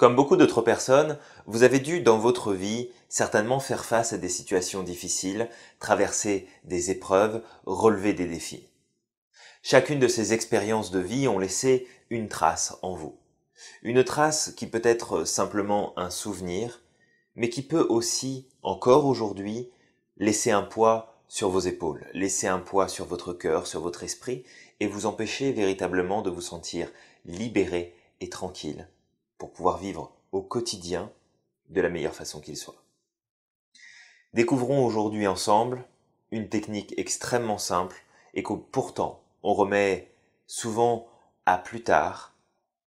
Comme beaucoup d'autres personnes, vous avez dû dans votre vie certainement faire face à des situations difficiles, traverser des épreuves, relever des défis. Chacune de ces expériences de vie ont laissé une trace en vous. Une trace qui peut être simplement un souvenir, mais qui peut aussi, encore aujourd'hui, laisser un poids sur vos épaules, laisser un poids sur votre cœur, sur votre esprit, et vous empêcher véritablement de vous sentir libéré et tranquille pour pouvoir vivre au quotidien de la meilleure façon qu'il soit. Découvrons aujourd'hui ensemble une technique extrêmement simple et que pourtant on remet souvent à plus tard,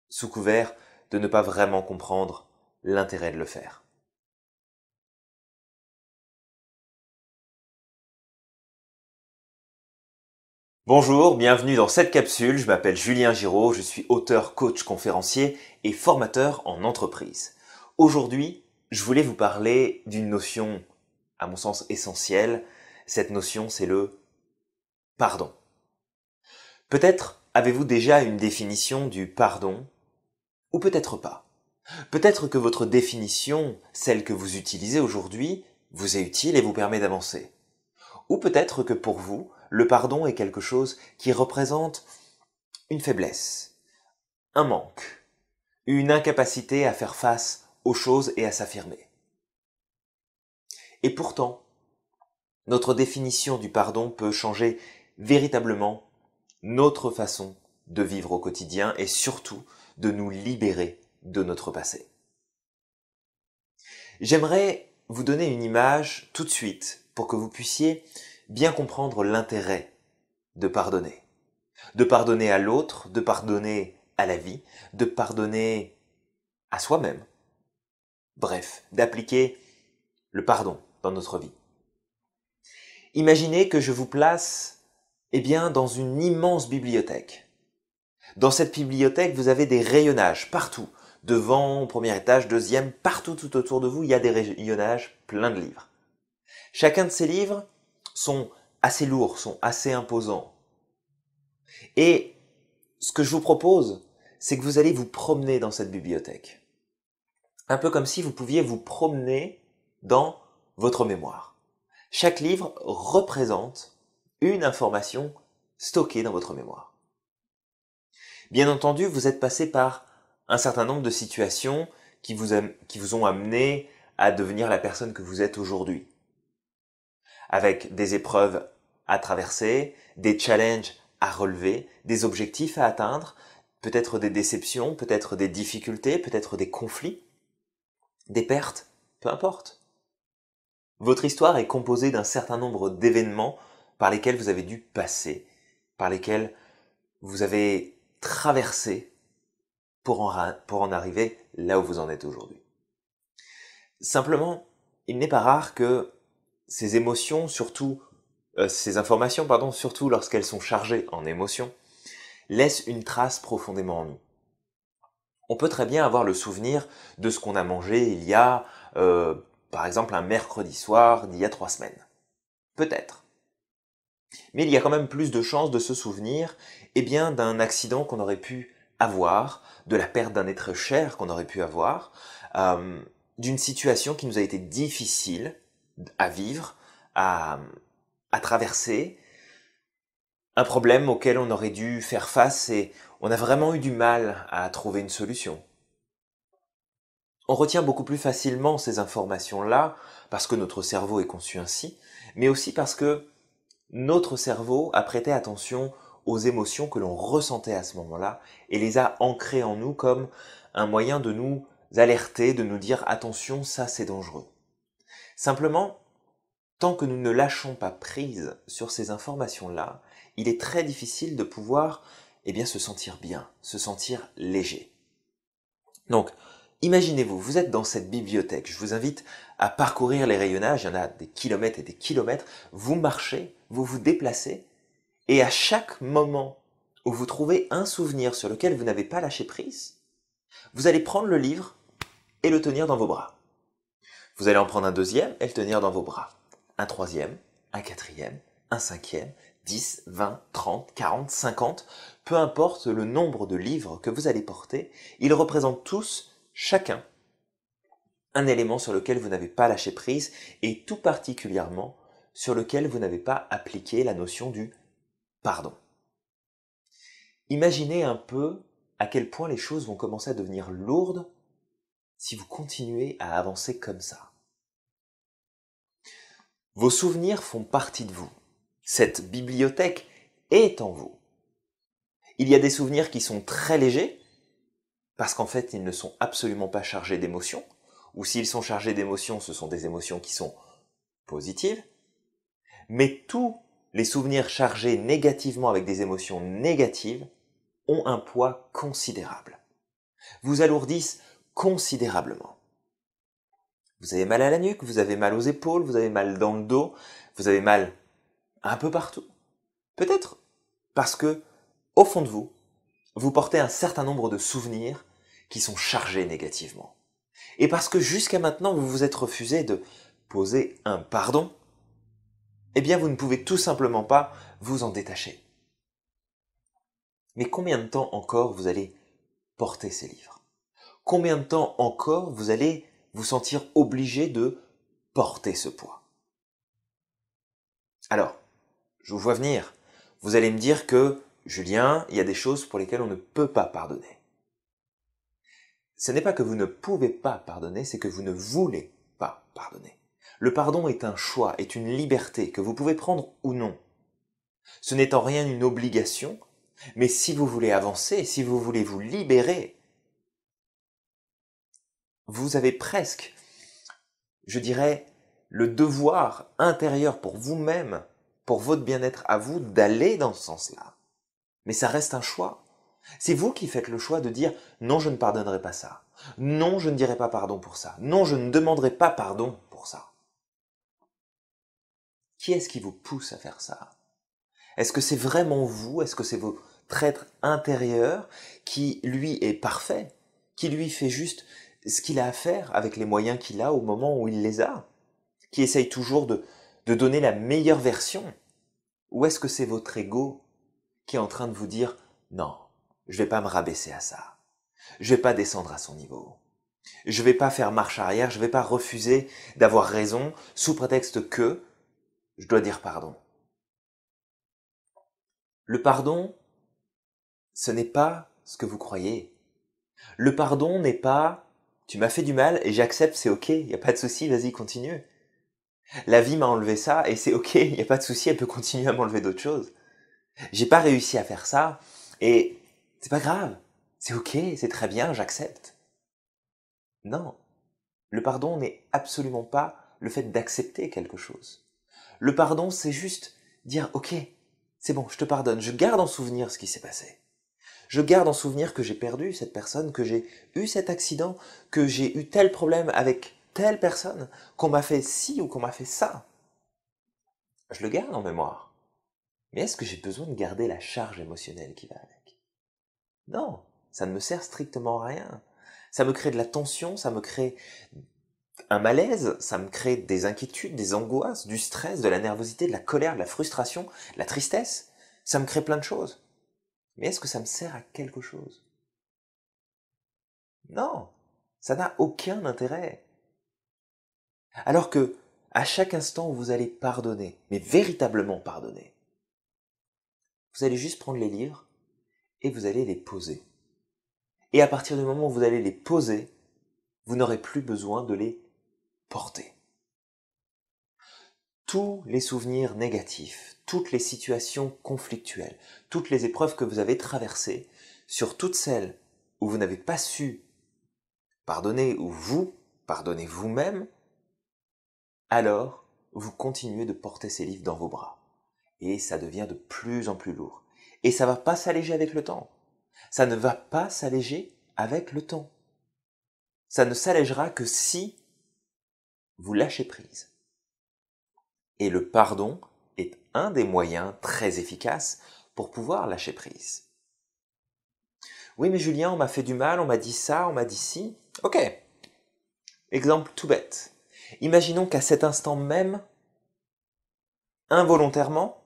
sous couvert de ne pas vraiment comprendre l'intérêt de le faire. Bonjour, bienvenue dans cette capsule. Je m'appelle Julien Giraud, je suis auteur, coach, conférencier et formateur en entreprise. Aujourd'hui, je voulais vous parler d'une notion, à mon sens, essentielle. Cette notion, c'est le pardon. Peut-être avez-vous déjà une définition du pardon, ou peut-être pas. Peut-être que votre définition, celle que vous utilisez aujourd'hui, vous est utile et vous permet d'avancer. Ou peut-être que pour vous, le pardon est quelque chose qui représente une faiblesse, un manque, une incapacité à faire face aux choses et à s'affirmer. Et pourtant, notre définition du pardon peut changer véritablement notre façon de vivre au quotidien et surtout de nous libérer de notre passé. J'aimerais vous donner une image tout de suite pour que vous puissiez bien comprendre l'intérêt de pardonner. De pardonner à l'autre, de pardonner à la vie, de pardonner à soi-même. Bref, d'appliquer le pardon dans notre vie. Imaginez que je vous place, eh bien, dans une immense bibliothèque. Dans cette bibliothèque, vous avez des rayonnages partout. Devant, premier étage, deuxième, partout tout autour de vous, il y a des rayonnages plein de livres. Chacun de ces livres sont assez lourds, sont assez imposants. Et ce que je vous propose, c'est que vous allez vous promener dans cette bibliothèque. Un peu comme si vous pouviez vous promener dans votre mémoire. Chaque livre représente une information stockée dans votre mémoire. Bien entendu, vous êtes passé par un certain nombre de situations qui vous, qui vous ont amené à devenir la personne que vous êtes aujourd'hui avec des épreuves à traverser, des challenges à relever, des objectifs à atteindre, peut-être des déceptions, peut-être des difficultés, peut-être des conflits, des pertes, peu importe. Votre histoire est composée d'un certain nombre d'événements par lesquels vous avez dû passer, par lesquels vous avez traversé pour en, pour en arriver là où vous en êtes aujourd'hui. Simplement, il n'est pas rare que ces émotions, surtout euh, ces informations, pardon, surtout lorsqu'elles sont chargées en émotions, laissent une trace profondément en nous. On peut très bien avoir le souvenir de ce qu'on a mangé il y a, euh, par exemple, un mercredi soir d'il y a trois semaines. Peut-être. Mais il y a quand même plus de chances de se souvenir, eh bien, d'un accident qu'on aurait pu avoir, de la perte d'un être cher qu'on aurait pu avoir, euh, d'une situation qui nous a été difficile, à vivre, à, traverser, un problème auquel on aurait dû faire face et on a vraiment eu du mal à trouver une solution. On retient beaucoup plus facilement ces informations-là parce que notre cerveau est conçu ainsi, mais aussi parce que notre cerveau a prêté attention aux émotions que l'on ressentait à ce moment-là et les a ancrées en nous comme un moyen de nous alerter, de nous dire attention, ça c'est dangereux. Simplement, Tant que nous ne lâchons pas prise sur ces informations-là, il est très difficile de pouvoir eh bien, se sentir bien, se sentir léger. Donc, imaginez-vous, vous êtes dans cette bibliothèque, je vous invite à parcourir les rayonnages, il y en a des kilomètres et des kilomètres, vous marchez, vous vous déplacez, et à chaque moment où vous trouvez un souvenir sur lequel vous n'avez pas lâché prise, vous allez prendre le livre et le tenir dans vos bras. Vous allez en prendre un deuxième et le tenir dans vos bras un troisième, un quatrième, un cinquième, 10, 20, 30, 40, 50, peu importe le nombre de livres que vous allez porter, ils représentent tous, chacun, un élément sur lequel vous n'avez pas lâché prise et tout particulièrement sur lequel vous n'avez pas appliqué la notion du pardon. Imaginez un peu à quel point les choses vont commencer à devenir lourdes si vous continuez à avancer comme ça. Vos souvenirs font partie de vous. Cette bibliothèque est en vous. Il y a des souvenirs qui sont très légers, parce qu'en fait, ils ne sont absolument pas chargés d'émotions, ou s'ils sont chargés d'émotions, ce sont des émotions qui sont positives. Mais tous les souvenirs chargés négativement avec des émotions négatives ont un poids considérable. Vous alourdissent considérablement. Vous avez mal à la nuque, vous avez mal aux épaules, vous avez mal dans le dos, vous avez mal un peu partout. Peut-être parce que, au fond de vous, vous portez un certain nombre de souvenirs qui sont chargés négativement. Et parce que jusqu'à maintenant, vous vous êtes refusé de poser un pardon, eh bien, vous ne pouvez tout simplement pas vous en détacher. Mais combien de temps encore vous allez porter ces livres Combien de temps encore vous allez vous sentir obligé de porter ce poids. Alors, je vous vois venir. Vous allez me dire que, Julien, il y a des choses pour lesquelles on ne peut pas pardonner. Ce n'est pas que vous ne pouvez pas pardonner, c'est que vous ne voulez pas pardonner. Le pardon est un choix, est une liberté que vous pouvez prendre ou non. Ce n'est en rien une obligation, mais si vous voulez avancer, si vous voulez vous libérer vous avez presque, je dirais, le devoir intérieur pour vous-même, pour votre bien-être à vous, d'aller dans ce sens-là. Mais ça reste un choix. C'est vous qui faites le choix de dire non, je ne pardonnerai pas ça. Non, je ne dirai pas pardon pour ça. Non, je ne demanderai pas pardon pour ça. Qui est-ce qui vous pousse à faire ça Est-ce que c'est vraiment vous Est-ce que c'est votre être intérieur qui, lui, est parfait Qui, lui, fait juste ce qu'il a à faire avec les moyens qu'il a au moment où il les a, qui essaye toujours de, de donner la meilleure version, ou est-ce que c'est votre ego qui est en train de vous dire non, je vais pas me rabaisser à ça, je vais pas descendre à son niveau, je vais pas faire marche arrière, je vais pas refuser d'avoir raison sous prétexte que je dois dire pardon. Le pardon, ce n'est pas ce que vous croyez. Le pardon n'est pas tu m'as fait du mal et j'accepte, c'est ok, y a pas de souci, vas-y, continue. La vie m'a enlevé ça et c'est ok, y a pas de souci, elle peut continuer à m'enlever d'autres choses. J'ai pas réussi à faire ça et c'est pas grave, c'est ok, c'est très bien, j'accepte. Non, le pardon n'est absolument pas le fait d'accepter quelque chose. Le pardon, c'est juste dire ok, c'est bon, je te pardonne, je garde en souvenir ce qui s'est passé je garde en souvenir que j'ai perdu cette personne, que j'ai eu cet accident, que j'ai eu tel problème avec telle personne, qu'on m'a fait ci ou qu'on m'a fait ça. Je le garde en mémoire. Mais est-ce que j'ai besoin de garder la charge émotionnelle qui va avec Non, ça ne me sert strictement à rien. Ça me crée de la tension, ça me crée un malaise, ça me crée des inquiétudes, des angoisses, du stress, de la nervosité, de la colère, de la frustration, de la tristesse. Ça me crée plein de choses. Mais est-ce que ça me sert à quelque chose Non, ça n'a aucun intérêt. Alors que, à chaque instant où vous allez pardonner, mais véritablement pardonner, vous allez juste prendre les livres et vous allez les poser. Et à partir du moment où vous allez les poser, vous n'aurez plus besoin de les porter tous les souvenirs négatifs, toutes les situations conflictuelles, toutes les épreuves que vous avez traversées, sur toutes celles où vous n'avez pas su pardonner ou vous pardonner vous-même, alors vous continuez de porter ces livres dans vos bras. Et ça devient de plus en plus lourd. Et ça ne va pas s'alléger avec le temps. Ça ne va pas s'alléger avec le temps. Ça ne s'allégera que si vous lâchez prise. Et le pardon est un des moyens très efficaces pour pouvoir lâcher prise. Oui, mais Julien, on m'a fait du mal, on m'a dit ça, on m'a dit ci. Ok. Exemple tout bête. Imaginons qu'à cet instant même, involontairement,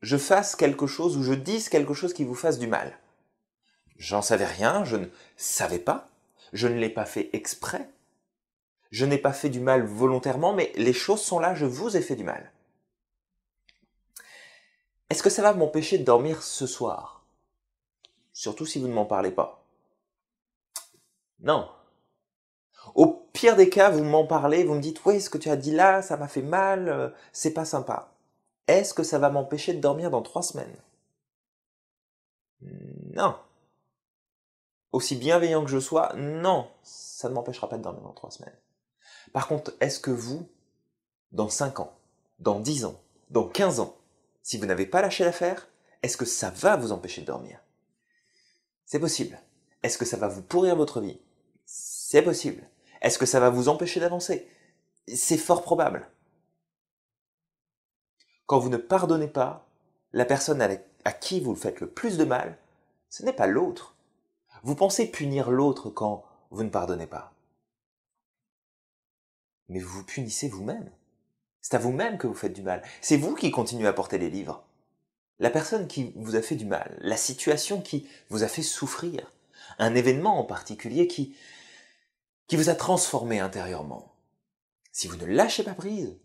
je fasse quelque chose ou je dise quelque chose qui vous fasse du mal. J'en savais rien, je ne savais pas, je ne l'ai pas fait exprès, je n'ai pas fait du mal volontairement, mais les choses sont là, je vous ai fait du mal. Est-ce que ça va m'empêcher de dormir ce soir Surtout si vous ne m'en parlez pas. Non. Au pire des cas, vous m'en parlez, vous me dites oui, ce que tu as dit là, ça m'a fait mal, euh, c'est pas sympa. Est-ce que ça va m'empêcher de dormir dans trois semaines Non. Aussi bienveillant que je sois, non, ça ne m'empêchera pas de dormir dans trois semaines. Par contre, est-ce que vous, dans 5 ans, dans 10 ans, dans 15 ans, si vous n'avez pas lâché l'affaire, est-ce que ça va vous empêcher de dormir C'est possible. Est-ce que ça va vous pourrir votre vie C'est possible. Est-ce que ça va vous empêcher d'avancer C'est fort probable. Quand vous ne pardonnez pas, la personne à qui vous faites le plus de mal, ce n'est pas l'autre. Vous pensez punir l'autre quand vous ne pardonnez pas mais vous vous punissez vous-même. C'est à vous-même que vous faites du mal. C'est vous qui continuez à porter les livres. La personne qui vous a fait du mal, la situation qui vous a fait souffrir, un événement en particulier qui, qui vous a transformé intérieurement. Si vous ne lâchez pas prise,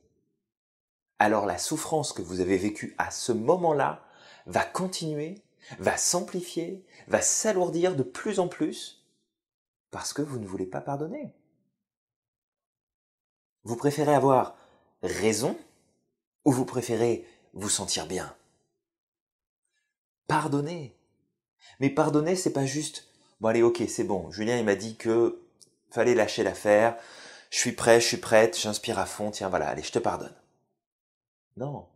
alors la souffrance que vous avez vécue à ce moment-là va continuer, va s'amplifier, va s'alourdir de plus en plus, parce que vous ne voulez pas pardonner. Vous préférez avoir raison ou vous préférez vous sentir bien Pardonnez, Mais pardonner, c'est pas juste bon allez, OK, c'est bon. Julien, il m'a dit que fallait lâcher l'affaire. Je suis prêt, je suis prête, j'inspire à fond. Tiens, voilà, allez, je te pardonne. Non.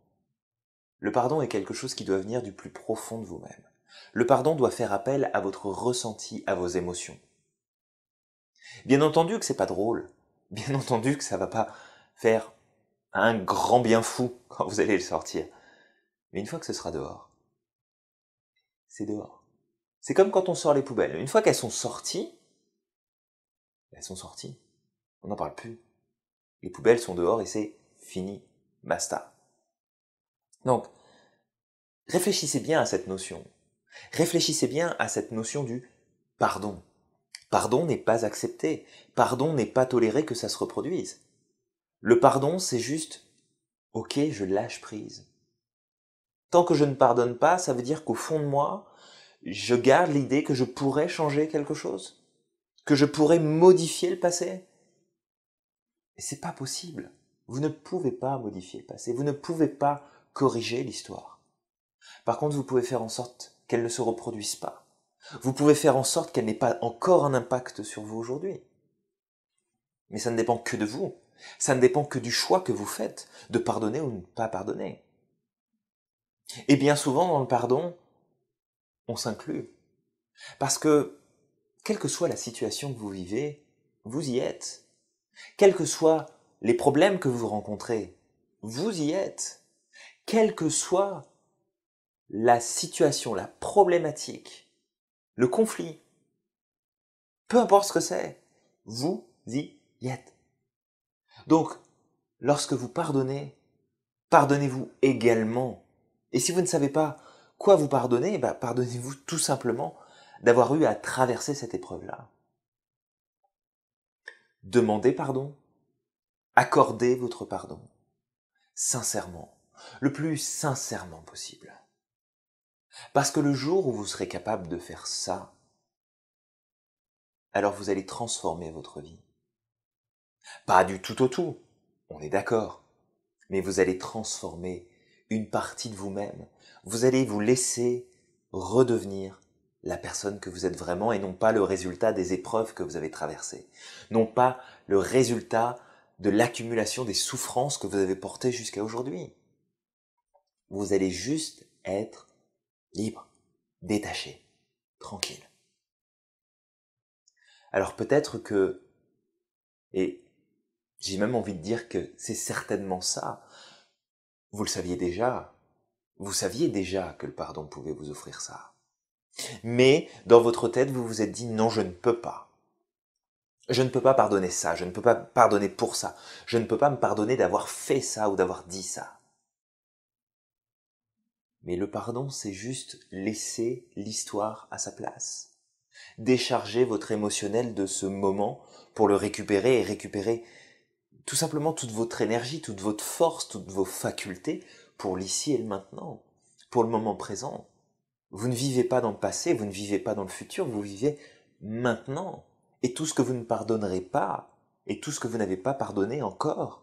Le pardon est quelque chose qui doit venir du plus profond de vous-même. Le pardon doit faire appel à votre ressenti, à vos émotions. Bien entendu que c'est pas drôle, bien entendu que ça va pas faire un grand bien fou quand vous allez le sortir. Mais une fois que ce sera dehors, c'est dehors. C'est comme quand on sort les poubelles. Une fois qu'elles sont sorties, elles sont sorties. On n'en parle plus. Les poubelles sont dehors et c'est fini. Masta. Donc, réfléchissez bien à cette notion. Réfléchissez bien à cette notion du pardon. Pardon n'est pas accepté. Pardon n'est pas toléré que ça se reproduise. Le pardon, c'est juste OK, je lâche prise. Tant que je ne pardonne pas, ça veut dire qu'au fond de moi, je garde l'idée que je pourrais changer quelque chose, que je pourrais modifier le passé. Et c'est pas possible. Vous ne pouvez pas modifier le passé, vous ne pouvez pas corriger l'histoire. Par contre, vous pouvez faire en sorte qu'elle ne se reproduise pas. Vous pouvez faire en sorte qu'elle n'ait pas encore un impact sur vous aujourd'hui. Mais ça ne dépend que de vous. Ça ne dépend que du choix que vous faites de pardonner ou ne pas pardonner. Et bien souvent, dans le pardon, on s'inclut. Parce que, quelle que soit la situation que vous vivez, vous y êtes. Quels que soient les problèmes que vous rencontrez, vous y êtes. Quelle que soit la situation, la problématique, le conflit, peu importe ce que c'est, vous y Yet. Donc, lorsque vous pardonnez, pardonnez-vous également. Et si vous ne savez pas quoi vous pardonner, bah, pardonnez-vous tout simplement d'avoir eu à traverser cette épreuve-là. Demandez pardon. Accordez votre pardon. Sincèrement. Le plus sincèrement possible. Parce que le jour où vous serez capable de faire ça, alors vous allez transformer votre vie. Pas du tout au tout, on est d'accord, mais vous allez transformer une partie de vous-même. Vous allez vous laisser redevenir la personne que vous êtes vraiment et non pas le résultat des épreuves que vous avez traversées, non pas le résultat de l'accumulation des souffrances que vous avez portées jusqu'à aujourd'hui. Vous allez juste être libre, détaché, tranquille. Alors peut-être que, et j'ai même envie de dire que c'est certainement ça, vous le saviez déjà, vous saviez déjà que le pardon pouvait vous offrir ça. Mais dans votre tête, vous vous êtes dit non, je ne peux pas. Je ne peux pas pardonner ça, je ne peux pas pardonner pour ça, je ne peux pas me pardonner d'avoir fait ça ou d'avoir dit ça. Mais le pardon, c'est juste laisser l'histoire à sa place. Décharger votre émotionnel de ce moment pour le récupérer et récupérer tout simplement toute votre énergie, toute votre force, toutes vos facultés pour l'ici et le maintenant, pour le moment présent. Vous ne vivez pas dans le passé, vous ne vivez pas dans le futur, vous vivez maintenant. Et tout ce que vous ne pardonnerez pas, et tout ce que vous n'avez pas pardonné encore,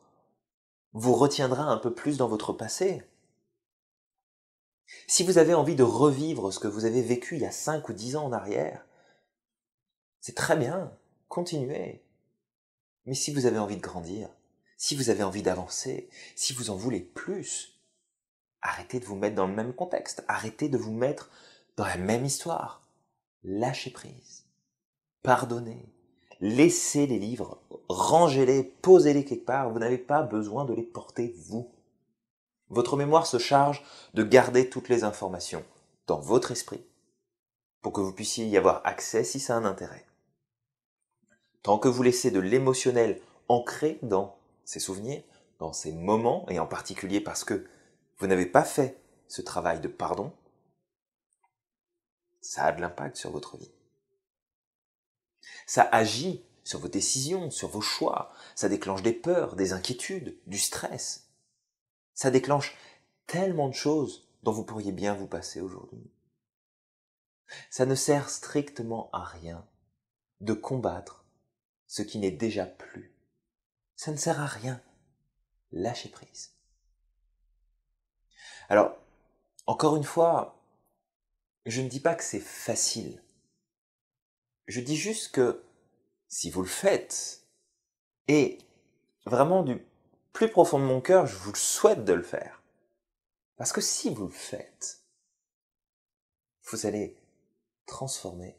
vous retiendra un peu plus dans votre passé. Si vous avez envie de revivre ce que vous avez vécu il y a 5 ou 10 ans en arrière, c'est très bien, continuez. Mais si vous avez envie de grandir, si vous avez envie d'avancer, si vous en voulez plus, arrêtez de vous mettre dans le même contexte, arrêtez de vous mettre dans la même histoire. Lâchez prise, pardonnez, laissez les livres, rangez-les, posez-les quelque part, vous n'avez pas besoin de les porter vous. Votre mémoire se charge de garder toutes les informations dans votre esprit pour que vous puissiez y avoir accès si ça a un intérêt. Tant que vous laissez de l'émotionnel ancré dans ces souvenirs, dans ces moments, et en particulier parce que vous n'avez pas fait ce travail de pardon, ça a de l'impact sur votre vie. Ça agit sur vos décisions, sur vos choix, ça déclenche des peurs, des inquiétudes, du stress, ça déclenche tellement de choses dont vous pourriez bien vous passer aujourd'hui. Ça ne sert strictement à rien de combattre ce qui n'est déjà plus. Ça ne sert à rien. Lâchez prise. Alors, encore une fois, je ne dis pas que c'est facile. Je dis juste que si vous le faites, et vraiment du plus profond de mon cœur, je vous souhaite de le faire. Parce que si vous le faites, vous allez transformer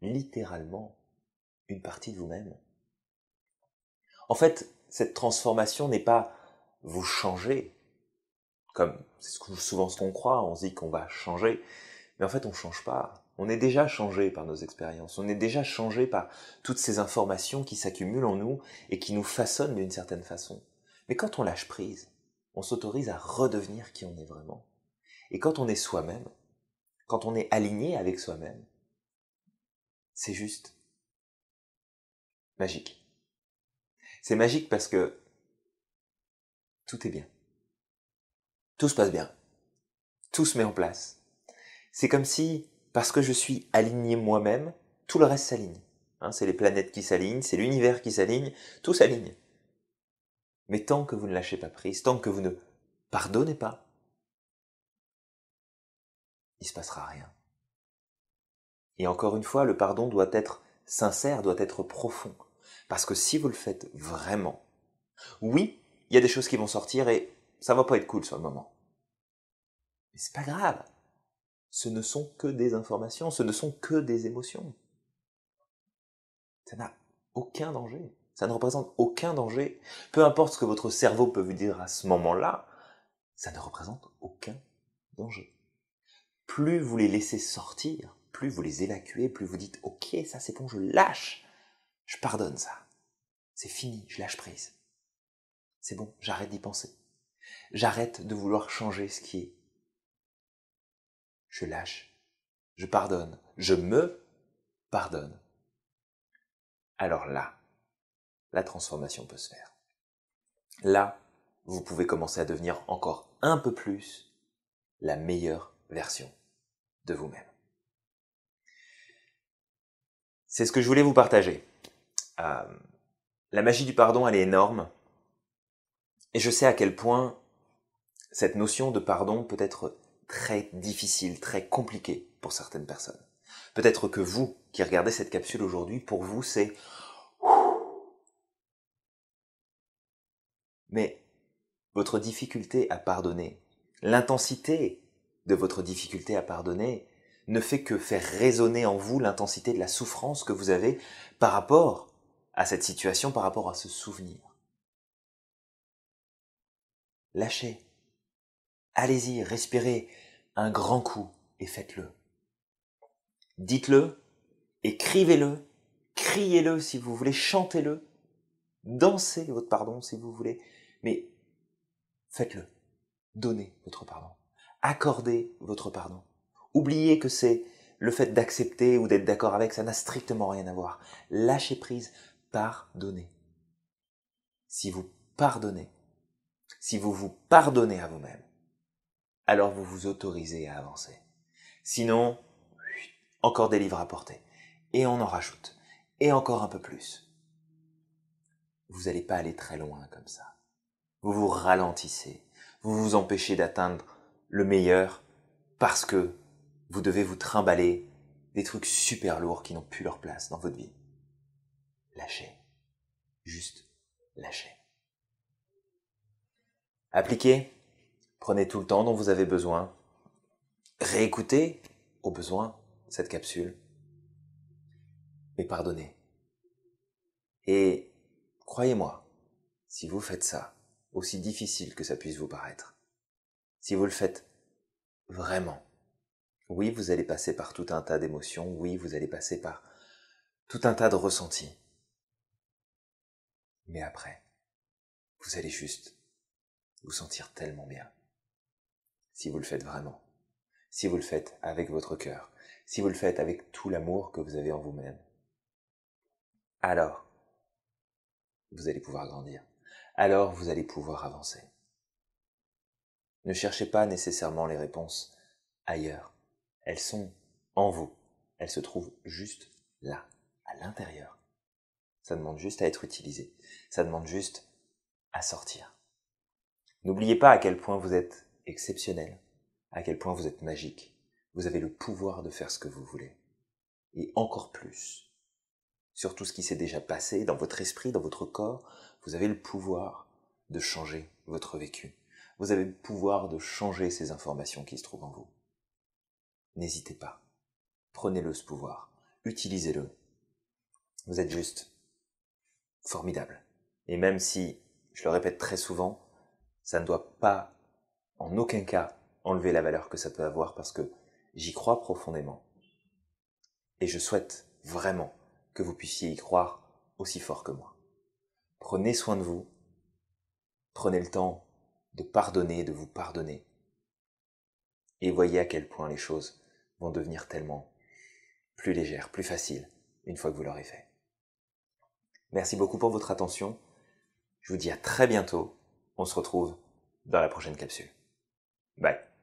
littéralement une partie de vous-même. En fait, cette transformation n'est pas vous changer, comme c'est souvent ce qu'on croit, on se dit qu'on va changer, mais en fait on ne change pas. On est déjà changé par nos expériences, on est déjà changé par toutes ces informations qui s'accumulent en nous et qui nous façonnent d'une certaine façon. Mais quand on lâche prise, on s'autorise à redevenir qui on est vraiment. Et quand on est soi-même, quand on est aligné avec soi-même, c'est juste magique. C'est magique parce que tout est bien. Tout se passe bien. Tout se met en place. C'est comme si parce que je suis aligné moi-même, tout le reste s'aligne. Hein, c'est les planètes qui s'alignent, c'est l'univers qui s'aligne, tout s'aligne. Mais tant que vous ne lâchez pas prise, tant que vous ne pardonnez pas, il se passera rien. Et encore une fois, le pardon doit être sincère, doit être profond. Parce que si vous le faites vraiment, oui, il y a des choses qui vont sortir et ça va pas être cool sur le moment. Mais c'est pas grave ce ne sont que des informations, ce ne sont que des émotions. Ça n'a aucun danger. Ça ne représente aucun danger. Peu importe ce que votre cerveau peut vous dire à ce moment-là, ça ne représente aucun danger. Plus vous les laissez sortir, plus vous les évacuez, plus vous dites ok, ça c'est bon, je lâche, je pardonne ça. C'est fini, je lâche prise. C'est bon, j'arrête d'y penser. J'arrête de vouloir changer ce qui est je lâche, je pardonne, je me pardonne. Alors là, la transformation peut se faire. Là, vous pouvez commencer à devenir encore un peu plus la meilleure version de vous-même. C'est ce que je voulais vous partager. Euh, la magie du pardon, elle est énorme. Et je sais à quel point cette notion de pardon peut être très difficile, très compliqué pour certaines personnes. Peut-être que vous, qui regardez cette capsule aujourd'hui, pour vous, c'est... Mais votre difficulté à pardonner, l'intensité de votre difficulté à pardonner, ne fait que faire résonner en vous l'intensité de la souffrance que vous avez par rapport à cette situation, par rapport à ce souvenir. Lâchez, Allez-y, respirez un grand coup et faites-le. Dites-le, écrivez-le, criez-le si vous voulez, chantez-le, dansez votre pardon si vous voulez, mais faites-le. Donnez votre pardon. Accordez votre pardon. Oubliez que c'est le fait d'accepter ou d'être d'accord avec, ça n'a strictement rien à voir. Lâchez prise, pardonnez. Si vous pardonnez, si vous vous pardonnez à vous-même, alors vous vous autorisez à avancer. Sinon, encore des livres à porter. Et on en rajoute. Et encore un peu plus. Vous n'allez pas aller très loin comme ça. Vous vous ralentissez. Vous vous empêchez d'atteindre le meilleur parce que vous devez vous trimballer des trucs super lourds qui n'ont plus leur place dans votre vie. Lâchez. Juste lâchez. Appliquez Prenez tout le temps dont vous avez besoin. Réécoutez, au besoin, cette capsule. Mais pardonnez. Et croyez-moi, si vous faites ça, aussi difficile que ça puisse vous paraître, si vous le faites vraiment, oui, vous allez passer par tout un tas d'émotions, oui, vous allez passer par tout un tas de ressentis. Mais après, vous allez juste vous sentir tellement bien si vous le faites vraiment, si vous le faites avec votre cœur, si vous le faites avec tout l'amour que vous avez en vous-même. Alors, vous allez pouvoir grandir. Alors, vous allez pouvoir avancer. Ne cherchez pas nécessairement les réponses ailleurs. Elles sont en vous. Elles se trouvent juste là, à l'intérieur. Ça demande juste à être utilisé. Ça demande juste à sortir. N'oubliez pas à quel point vous êtes exceptionnel, à quel point vous êtes magique, vous avez le pouvoir de faire ce que vous voulez, et encore plus, sur tout ce qui s'est déjà passé dans votre esprit, dans votre corps, vous avez le pouvoir de changer votre vécu, vous avez le pouvoir de changer ces informations qui se trouvent en vous. N'hésitez pas, prenez-le ce pouvoir, utilisez-le. Vous êtes juste formidable. Et même si, je le répète très souvent, ça ne doit pas en aucun cas enlever la valeur que ça peut avoir parce que j'y crois profondément. Et je souhaite vraiment que vous puissiez y croire aussi fort que moi. Prenez soin de vous. Prenez le temps de pardonner, de vous pardonner. Et voyez à quel point les choses vont devenir tellement plus légères, plus faciles, une fois que vous l'aurez fait. Merci beaucoup pour votre attention. Je vous dis à très bientôt. On se retrouve dans la prochaine capsule. Bye.